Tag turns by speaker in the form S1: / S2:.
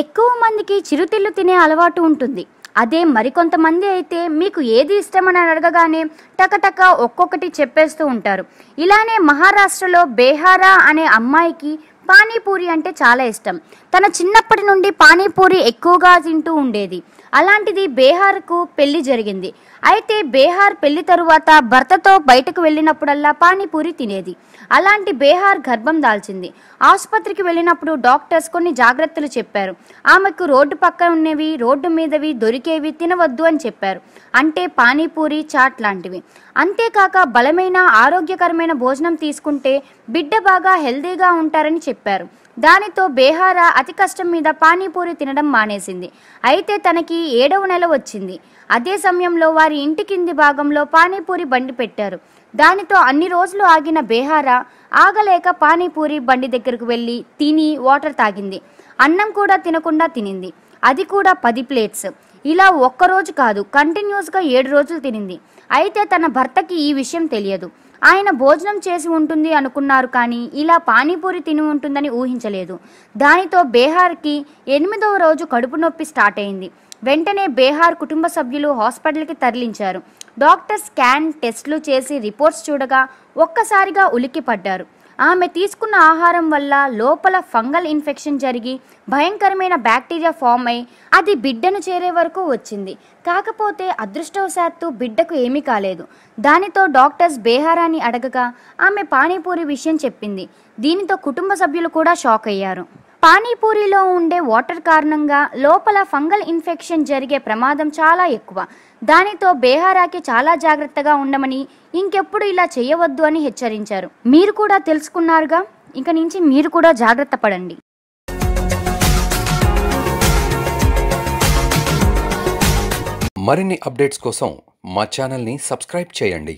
S1: ఎక్కువ మందికి చిరుతిళ్ళు తినే అలవాటు ఉంటుంది అదే మరికొంతమంది అయితే మీకు ఏది ఇష్టమని అడగగానే టకటక ఒక్కొక్కటి చెప్పేస్తూ ఉంటారు ఇలానే మహారాష్ట్రలో బేహారా అనే అమ్మాయికి పానీపూరి అంటే చాలా ఇష్టం తన చిన్నప్పటి నుండి పానీపూరి ఎక్కువగా తింటూ ఉండేది అలాంటిది బేహార్కు పెళ్లి జరిగింది అయితే బేహార్ పెళ్లి తరువాత భర్తతో బయటకు వెళ్ళినప్పుడల్లా పానీపూరి తినేది అలాంటి బేహార్ గర్భం దాల్చింది ఆసుపత్రికి వెళ్ళినప్పుడు డాక్టర్స్ కొన్ని జాగ్రత్తలు చెప్పారు ఆమెకు రోడ్డు పక్కన ఉన్నవి రోడ్డు మీదవి దొరికేవి తినవద్దు అని చెప్పారు అంటే పానీపూరి చాట్ లాంటివి అంతేకాక బలమైన ఆరోగ్యకరమైన భోజనం తీసుకుంటే బిడ్డ బాగా హెల్దీగా ఉంటారని చెప్పారు దానితో బేహారా అతి కష్టం మీద పానీపూరి తినడం మానేసింది అయితే తనకి ఏడవ నెల వచ్చింది అదే సమయంలో వారి ఇంటి కింది భాగంలో పానీపూరి బండి పెట్టారు దానితో అన్ని రోజులు ఆగిన బేహారా ఆగలేక పానీపూరి బండి దగ్గరకు వెళ్ళి తిని వాటర్ తాగింది అన్నం కూడా తినకుండా తినింది అది కూడా పది ప్లేట్స్ ఇలా ఒక్కరోజు కాదు కంటిన్యూస్గా ఏడు రోజులు తినింది అయితే తన భర్తకి ఈ విషయం తెలియదు ఆయన భోజనం చేసి ఉంటుంది అనుకున్నారు కానీ ఇలా పానీపూరి తిని ఉంటుందని ఊహించలేదు దానితో బేహార్కి ఎనిమిదవ రోజు కడుపు నొప్పి స్టార్ట్ అయింది వెంటనే బేహార్ కుటుంబ సభ్యులు హాస్పిటల్కి తరలించారు డాక్టర్ స్కాన్ టెస్ట్లు చేసి రిపోర్ట్స్ చూడగా ఒక్కసారిగా పడ్డారు ఆమె తీసుకున్న ఆహారం వల్ల లోపల ఫంగల్ ఇన్ఫెక్షన్ జరిగి భయంకరమైన బ్యాక్టీరియా ఫామ్ అయి అది బిడ్డను చేరే వరకు వచ్చింది కాకపోతే అదృష్టవశాత్తు బిడ్డకు ఏమీ కాలేదు దానితో డాక్టర్స్ బేహారాన్ని అడగగా ఆమె పానీపూరి విషయం చెప్పింది దీనితో కుటుంబ సభ్యులు కూడా షాక్ అయ్యారు పానీపూరిలో ఉండే వాటర్ కారణంగా లోపల ఫంగల్ ఇన్ఫెక్షన్ జరిగే ప్రమాదం చాలా ఎక్కువ దానితో బేహారాకి చాలా జాగ్రత్తగా ఉండమని ఇంకెప్పుడు ఇలా చేయవద్దు అని హెచ్చరించారు మీరు కూడా తెలుసుకున్నారుగా ఇక నుంచి మీరు కూడా జాగ్రత్త పడండి మరిన్ని అప్డేట్స్ కోసం మా ఛానల్ని సబ్స్క్రైబ్ చేయండి